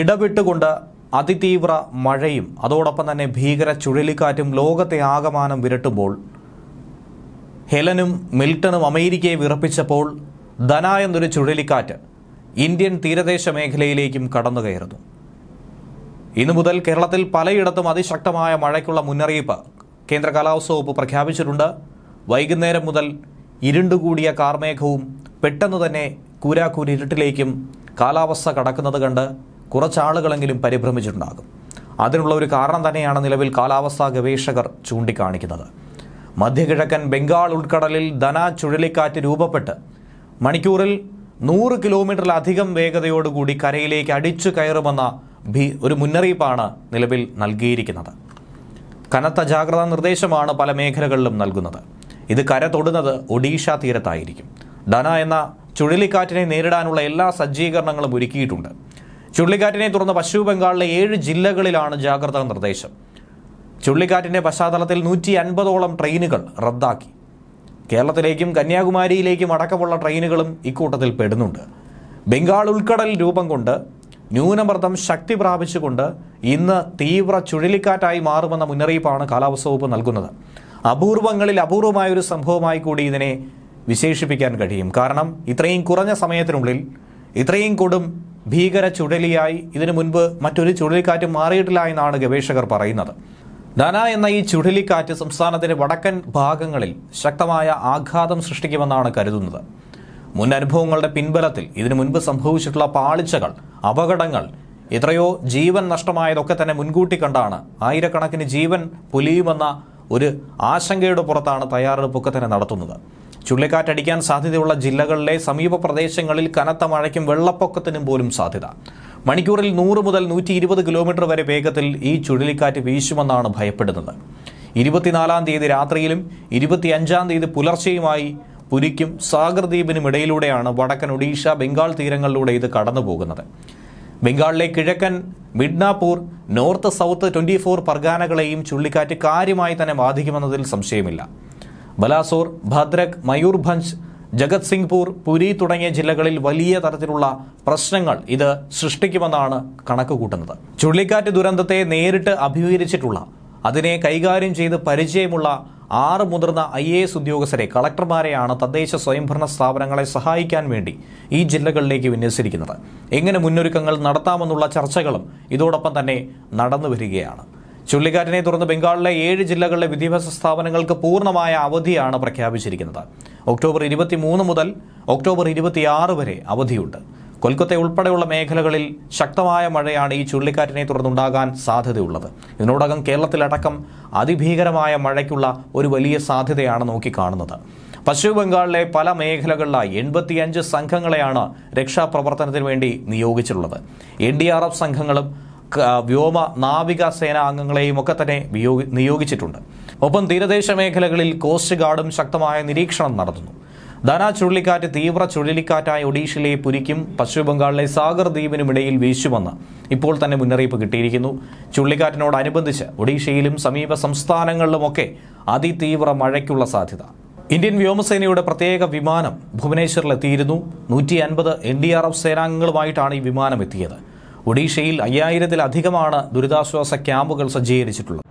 ഇടവിട്ടുകൊണ്ട് അതിതീവ്ര മഴയും അതോടൊപ്പം തന്നെ ഭീകര ചുഴലിക്കാറ്റും ലോകത്തെ ആകമാനം വിരട്ടുമ്പോൾ ഹെലനും മിൽട്ടണും അമേരിക്കയെ വിറപ്പിച്ചപ്പോൾ ധന എന്നൊരു ചുഴലിക്കാറ്റ് ഇന്ത്യൻ തീരദേശ മേഖലയിലേക്കും കടന്നു കയറുന്നു ഇന്നു മുതൽ കേരളത്തിൽ പലയിടത്തും അതിശക്തമായ മഴയ്ക്കുള്ള മുന്നറിയിപ്പ് കേന്ദ്ര കാലാവസ്ഥ വകുപ്പ് പ്രഖ്യാപിച്ചിട്ടുണ്ട് വൈകുന്നേരം മുതൽ ഇരുണ്ടുകൂടിയ കാർമേഘവും പെട്ടെന്ന് തന്നെ കൂരാക്കൂരിരുട്ടിലേക്കും കാലാവസ്ഥ കടക്കുന്നത് കണ്ട് കുറച്ചാളുകളെങ്കിലും പരിഭ്രമിച്ചിട്ടുണ്ടാകും അതിനുള്ള ഒരു കാരണം തന്നെയാണ് നിലവിൽ കാലാവസ്ഥാ ഗവേഷകർ ചൂണ്ടിക്കാണിക്കുന്നത് മധ്യകിഴക്കൻ ബംഗാൾ ഉൾക്കടലിൽ ധന ചുഴലിക്കാറ്റ് രൂപപ്പെട്ട് മണിക്കൂറിൽ നൂറ് കിലോമീറ്ററിലധികം വേഗതയോടുകൂടി കരയിലേക്ക് അടിച്ചു കയറുമെന്ന ഭീ ഒരു മുന്നറിയിപ്പാണ് നിലവിൽ നൽകിയിരിക്കുന്നത് കനത്ത ജാഗ്രതാ നിർദ്ദേശമാണ് പല മേഖലകളിലും നൽകുന്നത് ഇത് കര തൊടുന്നത് ഒഡീഷ തീരത്തായിരിക്കും ധന എന്ന ചുഴലിക്കാറ്റിനെ നേരിടാനുള്ള എല്ലാ സജ്ജീകരണങ്ങളും ഒരുക്കിയിട്ടുണ്ട് ചുഴലിക്കാറ്റിനെ തുടർന്ന് പശ്ചിമ ബംഗാളിലെ ഏഴ് ജില്ലകളിലാണ് ജാഗ്രതാ നിർദ്ദേശം ചുഴലിക്കാറ്റിന്റെ പശ്ചാത്തലത്തിൽ നൂറ്റി അൻപതോളം ട്രെയിനുകൾ റദ്ദാക്കി കേരളത്തിലേക്കും കന്യാകുമാരിയിലേക്കും അടക്കമുള്ള ട്രെയിനുകളും ഇക്കൂട്ടത്തിൽ പെടുന്നുണ്ട് ബംഗാൾ ഉൾക്കടൽ രൂപം കൊണ്ട് ന്യൂനമർദ്ദം ശക്തി പ്രാപിച്ചുകൊണ്ട് ഇന്ന് തീവ്ര ചുഴലിക്കാറ്റായി മാറുമെന്ന മുന്നറിയിപ്പാണ് കാലാവസ്ഥ വകുപ്പ് നൽകുന്നത് അപൂർവങ്ങളിൽ അപൂർവമായൊരു സംഭവമായി കൂടി ഇതിനെ വിശേഷിപ്പിക്കാൻ കഴിയും കാരണം ഇത്രയും കുറഞ്ഞ സമയത്തിനുള്ളിൽ ഇത്രയും കൊടും ഭീകര ചുഴലിയായി ഇതിനു മുൻപ് മറ്റൊരു ചുഴലിക്കാറ്റ് മാറിയിട്ടില്ല എന്നാണ് ഗവേഷകർ പറയുന്നത് ധന എന്ന ഈ ചുഴലിക്കാറ്റ് സംസ്ഥാനത്തിന്റെ വടക്കൻ ഭാഗങ്ങളിൽ ശക്തമായ ആഘാതം സൃഷ്ടിക്കുമെന്നാണ് കരുതുന്നത് മുൻ അനുഭവങ്ങളുടെ പിൻബലത്തിൽ ഇതിനു മുൻപ് സംഭവിച്ചിട്ടുള്ള പാളിച്ചകൾ അപകടങ്ങൾ എത്രയോ ജീവൻ നഷ്ടമായതൊക്കെ തന്നെ മുൻകൂട്ടി കണ്ടാണ് ആയിരക്കണക്കിന് ജീവൻ പൊലിയുമെന്ന ഒരു ആശങ്കയുടെ പുറത്താണ് തയ്യാറെടുപ്പൊക്കെ തന്നെ നടത്തുന്നത് ചുഴലിക്കാറ്റടിക്കാൻ സാധ്യതയുള്ള ജില്ലകളിലെ സമീപ പ്രദേശങ്ങളിൽ കനത്ത മഴയ്ക്കും വെള്ളപ്പൊക്കത്തിനും പോലും സാധ്യത മണിക്കൂറിൽ നൂറ് മുതൽ നൂറ്റി കിലോമീറ്റർ വരെ വേഗത്തിൽ ഈ ചുഴലിക്കാറ്റ് വീശുമെന്നാണ് ഭയപ്പെടുന്നത് ഇരുപത്തിനാലാം തീയതി രാത്രിയിലും ഇരുപത്തിയഞ്ചാം തീയതി പുലർച്ചെയുമായി പുരിക്കും സാഗർ ഇടയിലൂടെയാണ് വടക്കൻ ഒഡീഷ ബംഗാൾ തീരങ്ങളിലൂടെ ഇത് കടന്നു ബംഗാളിലെ കിഴക്കൻ Midnapore north south twenty four പർഗാനകളെയും ചുഴലിക്കാറ്റ് കാര്യമായി തന്നെ ബാധിക്കുമെന്നതിൽ സംശയമില്ല ബലാസോർ ഭദ്രക് മയൂർഭഞ്ച് ജഗത് സിംഗ്പൂർ പുരി തുടങ്ങിയ ജില്ലകളിൽ വലിയ തരത്തിലുള്ള പ്രശ്നങ്ങൾ ഇത് സൃഷ്ടിക്കുമെന്നാണ് കണക്ക് കൂട്ടുന്നത് ചുഴലിക്കാറ്റ് ദുരന്തത്തെ നേരിട്ട് അഭിമുഖീകരിച്ചിട്ടുള്ള അതിനെ കൈകാര്യം ചെയ്ത് പരിചയമുള്ള ആറ് മുതിർന്ന ഐ എ എസ് ഉദ്യോഗസ്ഥരെ കളക്ടർമാരെയാണ് തദ്ദേശ സ്വയംഭരണ സ്ഥാപനങ്ങളെ സഹായിക്കാൻ വേണ്ടി ഈ ജില്ലകളിലേക്ക് വിന്യസിച്ചിരിക്കുന്നത് എങ്ങനെ മുന്നൊരുക്കങ്ങൾ നടത്താമെന്നുള്ള ചർച്ചകളും ഇതോടൊപ്പം തന്നെ നടന്നു വരികയാണ് ചുഴലിക്കാറ്റിനെ തുടർന്ന് ബംഗാളിലെ ഏഴ് ജില്ലകളിലെ വിദ്യാഭ്യാസ സ്ഥാപനങ്ങൾക്ക് പൂർണ്ണമായ അവധിയാണ് പ്രഖ്യാപിച്ചിരിക്കുന്നത് ഒക്ടോബർ ഇരുപത്തിമൂന്ന് മുതൽ ഒക്ടോബർ ഇരുപത്തിയാറ് വരെ അവധിയുണ്ട് കൊൽക്കത്ത ഉൾപ്പെടെയുള്ള മേഖലകളിൽ ശക്തമായ മഴയാണ് ഈ ചുഴലിക്കാറ്റിനെ തുടർന്നുണ്ടാകാൻ സാധ്യതയുള്ളത് ഇതിനോടകം കേരളത്തിലടക്കം അതിഭീകരമായ മഴയ്ക്കുള്ള ഒരു വലിയ സാധ്യതയാണ് നോക്കിക്കാണുന്നത് പശ്ചിമ ബംഗാളിലെ പല മേഖലകളിലായി എൺപത്തിയഞ്ച് സംഘങ്ങളെയാണ് രക്ഷാപ്രവർത്തനത്തിന് വേണ്ടി നിയോഗിച്ചിട്ടുള്ളത് എൻ ഡി ആർ എഫ് സംഘങ്ങളും വ്യോമ നാവിക സേനാ അംഗങ്ങളെയും ഒക്കെ തന്നെ നിയോഗിച്ചിട്ടുണ്ട് ഒപ്പം തീരദേശ മേഖലകളിൽ കോസ്റ്റ് ഗാർഡും ശക്തമായ നിരീക്ഷണം നടത്തുന്നു ധന ചുഴലിക്കാറ്റ് തീവ്ര ചുഴലിക്കാറ്റായ ഒഡീഷയിലെ പുരിക്കും പശ്ചിമ ബംഗാളിലെ സാഗർ ദ്വീപിനുമിടയിൽ വീശുമെന്ന് ഇപ്പോൾ തന്നെ മുന്നറിയിപ്പ് കിട്ടിയിരിക്കുന്നു ചുഴലിക്കാറ്റിനോടനുബന്ധിച്ച് ഒഡീഷയിലും സമീപ സംസ്ഥാനങ്ങളിലുമൊക്കെ അതിതീവ്ര മഴയ്ക്കുള്ള സാധ്യത ഇന്ത്യൻ വ്യോമസേനയുടെ പ്രത്യേക വിമാനം ഭുവനേശ്വറിലെത്തിയിരുന്നു നൂറ്റി അൻപത് എൻ ഡി ആർ എഫ് സേനാംഗങ്ങളുമായിട്ടാണ് ഈ വിമാനം എത്തിയത് ഒഡീഷയിൽ അയ്യായിരത്തിലധികമാണ് ദുരിതാശ്വാസ ക്യാമ്പുകൾ സജ്ജീകരിച്ചിട്ടുള്ളത്